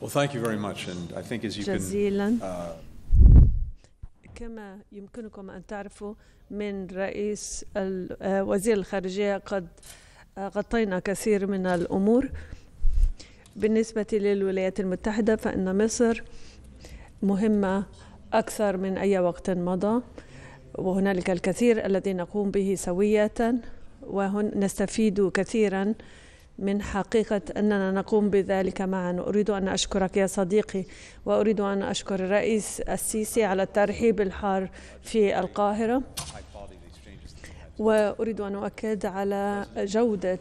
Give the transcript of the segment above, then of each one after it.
Well, thank you very much, and I think as you جزيلا. can. Uh, كما يمكنكم أن تعرفوا من رئيس آه، وزير الخارجية قد آه، غطينا كثير من الأمور بالنسبة للولايات المتحدة فإن مصر مهمة أكثر من أي وقت مضى وهنالك الكثير الذي نقوم به سوية ونستفيد كثيرا من حقيقة أننا نقوم بذلك معا أريد أن أشكرك يا صديقي وأريد أن أشكر الرئيس السيسي على الترحيب الحار في القاهرة وأريد أن أؤكد على جودة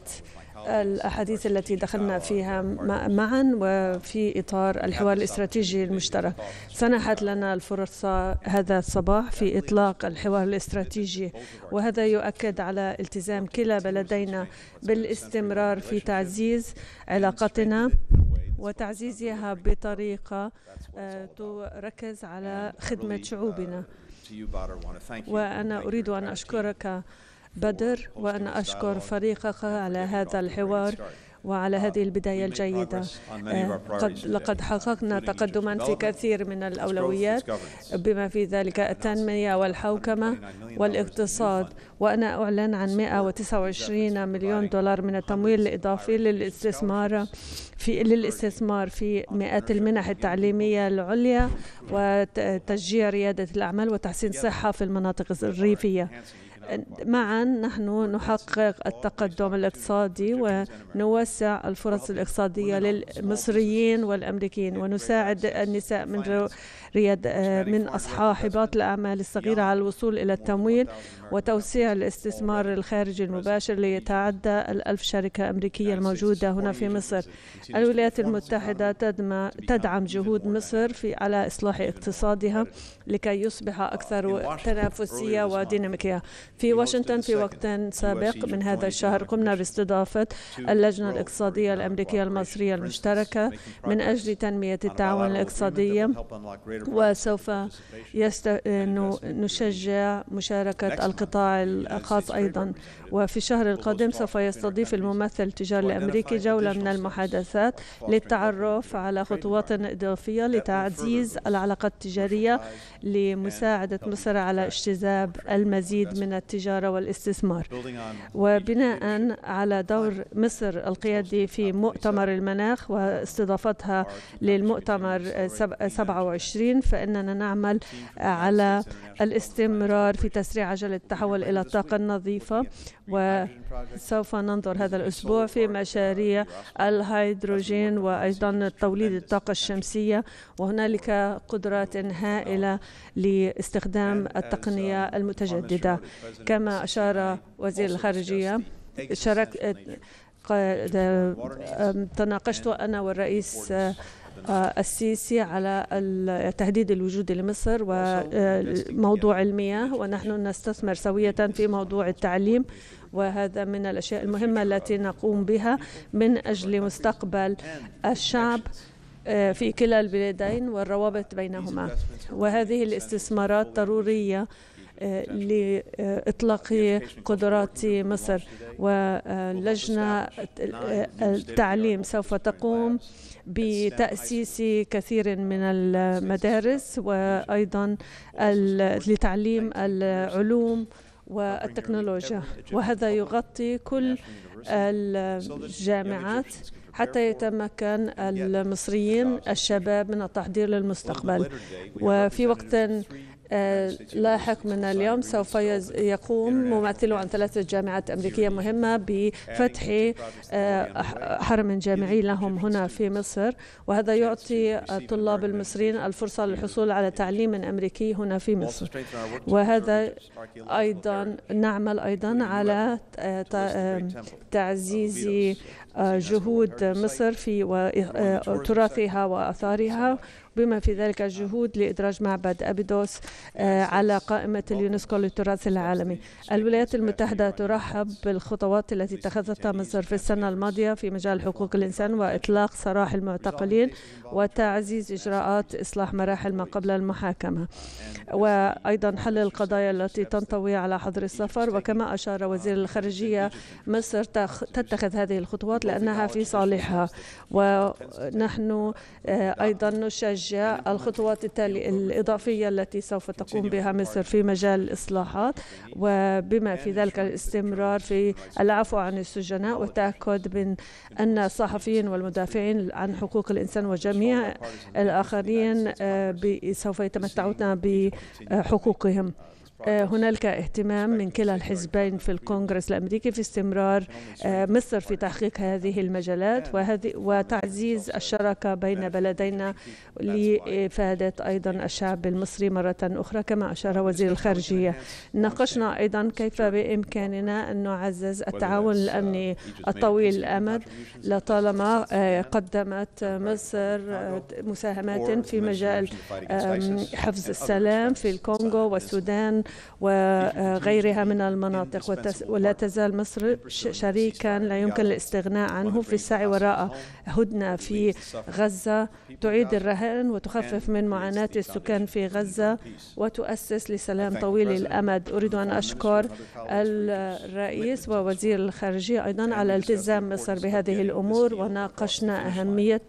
الأحاديث التي دخلنا فيها معا وفي إطار الحوار الاستراتيجي المشترك سنحت لنا الفرصة هذا الصباح في إطلاق الحوار الاستراتيجي وهذا يؤكد على التزام كلا بلدينا بالاستمرار في تعزيز علاقتنا وتعزيزها بطريقة آه، تركز على خدمة شعوبنا وأنا أريد أن أشكرك بدر وأن أشكر فريقك على هذا الحوار وعلى uh, هذه البداية الجيدة uh, قد لقد حققنا تقدما في كثير من الأولويات بما في ذلك التنمية والحوكمة والاقتصاد وأنا أعلن عن 129 مليون دولار من التمويل الإضافي للاستثمار في للاستثمار في مئات المنح التعليمية العليا وتشجيع ريادة الأعمال وتحسين الصحة في المناطق الريفية معا نحن نحقق التقدم الاقتصادي ونوسع الفرص الاقتصادية للمصريين والأمريكيين ونساعد النساء من رياد من اصحابات الأعمال الصغيرة على الوصول إلى التمويل وتوسيع الاستثمار الخارجي المباشر ليتعدى الألف شركة أمريكية الموجودة هنا في مصر الولايات المتحدة تدعم جهود مصر في على إصلاح اقتصادها لكي يصبح أكثر تنافسية وديناميكية في واشنطن في وقت سابق من هذا الشهر قمنا باستضافة اللجنة الاقتصادية الأمريكية المصرية المشتركة من أجل تنمية التعاون الاقتصادي وسوف يست... نشجع مشاركة القطاع الخاص أيضا وفي الشهر القادم سوف يستضيف الممثل التجاري الأمريكي جولة من المحادثات للتعرف على خطوات إضافية لتعزيز العلاقات التجارية لمساعدة مصر على اجتذاب المزيد من التعاون. التجارة والاستثمار وبناء على دور مصر القيادي في مؤتمر المناخ واستضافتها للمؤتمر 27 فإننا نعمل على الاستمرار في تسريع عجلة التحول إلى الطاقة النظيفة وسوف ننظر هذا الأسبوع في مشاريع الهيدروجين وأيضا توليد الطاقة الشمسية وهنالك قدرات هائلة لاستخدام التقنية um, المتجددة كما أشار وزير الخارجية شارك تناقشت أنا والرئيس آه، السيسي على تهديد الوجود لمصر وموضوع آه، المياه ونحن نستثمر سوية في موضوع التعليم وهذا من الأشياء المهمة التي نقوم بها من أجل مستقبل الشعب آه، في كلا البلدين والروابط بينهما وهذه الاستثمارات ضرورية لإطلاق آه، قدرات مصر ولجنة آه، آه، التعليم سوف تقوم بتأسيس كثير من المدارس وأيضا لتعليم العلوم والتكنولوجيا وهذا يغطي كل الجامعات حتى يتمكن المصريين الشباب من التحضير للمستقبل وفي وقت آه، لاحق من اليوم سوف يقوم ممثل عن ثلاثة جامعات أمريكية مهمة بفتح آه، حرم جامعي لهم هنا في مصر وهذا يعطي الطلاب المصريين الفرصة للحصول على تعليم أمريكي هنا في مصر وهذا أيضا نعمل أيضا على آه، تعزيز جهود مصر في تراثها وآثارها بما في ذلك الجهود لإدراج معبد أبيدوس آه، على قائمة اليونسكو للتراث العالمي الولايات المتحدة ترحب بالخطوات التي اتخذتها مصر في السنة الماضية في مجال حقوق الإنسان وإطلاق سراح المعتقلين وتعزيز إجراءات إصلاح مراحل ما قبل المحاكمة وأيضا حل القضايا التي تنطوي على حظر السفر وكما أشار وزير الخارجية مصر تتخذ هذه الخطوات لأنها في صالحها ونحن آه، أيضا نشجع نتائج الخطوات التالية الإضافية التي سوف تقوم بها مصر في مجال الإصلاحات وبما في ذلك الاستمرار في العفو عن السجناء والتأكد من أن الصحفيين والمدافعين عن حقوق الإنسان وجميع الآخرين آه، سوف يتمتعون بحقوقهم آه، هنالك اهتمام من كلا الحزبين في الكونغرس الامريكي في استمرار آه، مصر في تحقيق هذه المجالات وهذه وتعزيز الشراكه بين بلدينا لافاده ايضا الشعب المصري مره اخرى كما اشار وزير الخارجيه ناقشنا ايضا كيف بامكاننا ان نعزز التعاون الامني الطويل الامد لطالما آه، قدمت مصر مساهمات في مجال حفظ السلام في الكونغو والسودان وغيرها من المناطق ولا تزال مصر شريكا لا يمكن الاستغناء عنه في السعي وراء هدنة في غزة تعيد الرهائن وتخفف من معاناة السكان في غزة وتؤسس لسلام طويل الأمد أريد أن أشكر الرئيس ووزير الخارجية أيضا على التزام مصر بهذه الأمور وناقشنا أهمية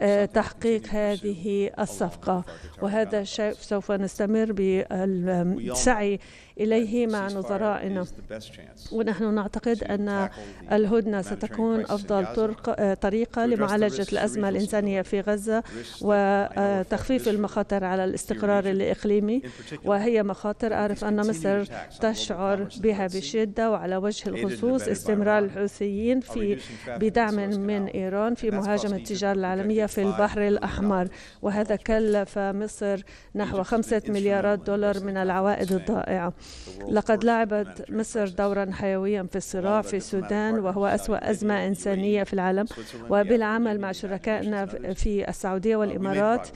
آه، تحقيق هذه الصفقة وهذا سوف نستمر بالسعي I إليه مع نظرائنا ونحن نعتقد أن الهدنة ستكون أفضل طرق آه، طريقة لمعالجة الأزمة الإنسانية في غزة وتخفيف آه، المخاطر على الاستقرار الإقليمي وهي مخاطر أعرف أن مصر تشعر بها بشدة وعلى وجه الخصوص استمرار الحوثيين في بدعم من إيران في مهاجمة التجارة العالمية في البحر الأحمر وهذا كلف مصر نحو خمسة مليارات دولار من العوائد الضائعة لقد لعبت مصر دورا حيويا في الصراع في السودان وهو أسوأ أزمة إنسانية في العالم وبالعمل مع شركائنا في السعودية والإمارات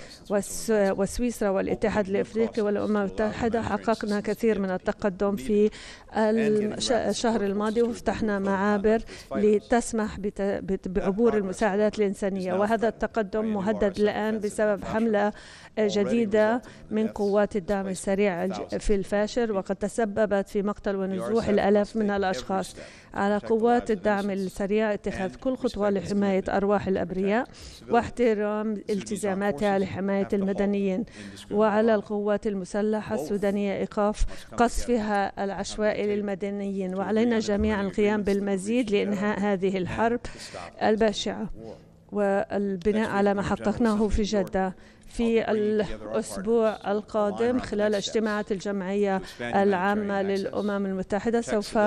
وسويسرا والاتحاد الإفريقي والأمم المتحدة حققنا كثير من التقدم في الشهر الماضي وفتحنا معابر لتسمح بعبور المساعدات الإنسانية وهذا التقدم مهدد الآن بسبب حملة جديدة من قوات الدعم السريع في الفاشر وقد تسببت في مقتل ونزوح الآلاف من الأشخاص على قوات الدعم السريع اتخاذ كل خطوة لحماية أرواح الأبرياء واحترام التزاماتها لحماية المدنيين وعلى القوات المسلحة السودانية إيقاف قصفها العشوائي للمدنيين وعلينا جميعا القيام بالمزيد لإنهاء هذه الحرب البشعة والبناء على ما حققناه في جدة في الأسبوع القادم خلال اجتماعات الجمعية العامة للأمم المتحدة سوف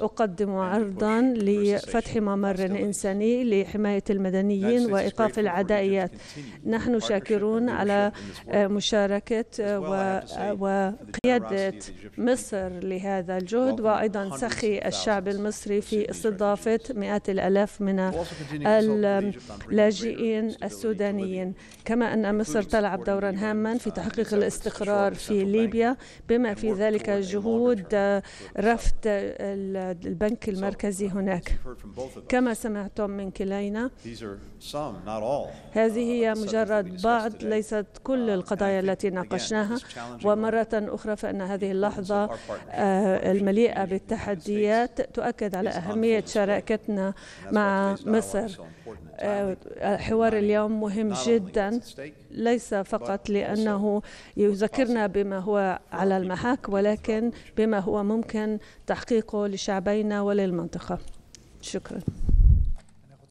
أقدم عرضا لفتح ممر إنساني لحماية المدنيين وإيقاف العدائيات نحن شاكرون على آه، مشاركة وقيادة مصر لهذا الجهد وأيضا سخي الشعب المصري في استضافة مئات الألاف من اللاجئين السودانيين كما أن مصر تلعب دورا هاما في تحقيق الاستقرار في ليبيا بما في ذلك جهود رفض البنك المركزي هناك كما سمعتم من كلينا هذه هي مجرد بعض ليست كل القضايا التي ناقشناها ومرة أخرى فإن هذه اللحظة آه، المليئة بالتحديات تؤكد على أهمية شراكتنا مع مصر آه، حوار اليوم مهم جدا ليس فقط لأنه يذكرنا بما هو على المحك ولكن بما هو ممكن تحقيقه لشعبينا وللمنطقة شكرا